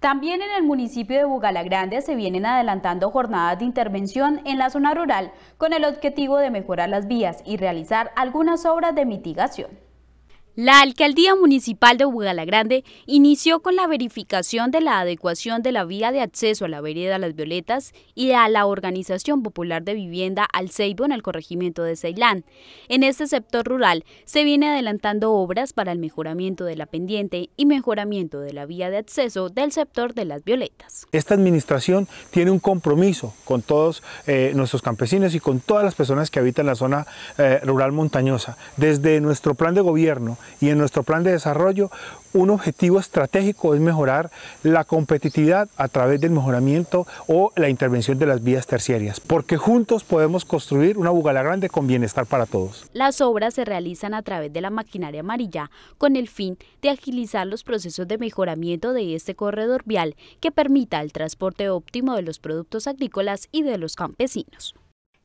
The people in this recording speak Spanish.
También en el municipio de Bugalagrande se vienen adelantando jornadas de intervención en la zona rural con el objetivo de mejorar las vías y realizar algunas obras de mitigación. La Alcaldía Municipal de Bugalagrande inició con la verificación de la adecuación de la vía de acceso a la vereda Las Violetas y a la Organización Popular de Vivienda al Ceibo en el corregimiento de Ceilán. En este sector rural se viene adelantando obras para el mejoramiento de la pendiente y mejoramiento de la vía de acceso del sector de Las Violetas. Esta administración tiene un compromiso con todos eh, nuestros campesinos y con todas las personas que habitan la zona eh, rural montañosa. Desde nuestro plan de gobierno y en nuestro plan de desarrollo, un objetivo estratégico es mejorar la competitividad a través del mejoramiento o la intervención de las vías terciarias, porque juntos podemos construir una bugala grande con bienestar para todos. Las obras se realizan a través de la maquinaria amarilla con el fin de agilizar los procesos de mejoramiento de este corredor vial que permita el transporte óptimo de los productos agrícolas y de los campesinos.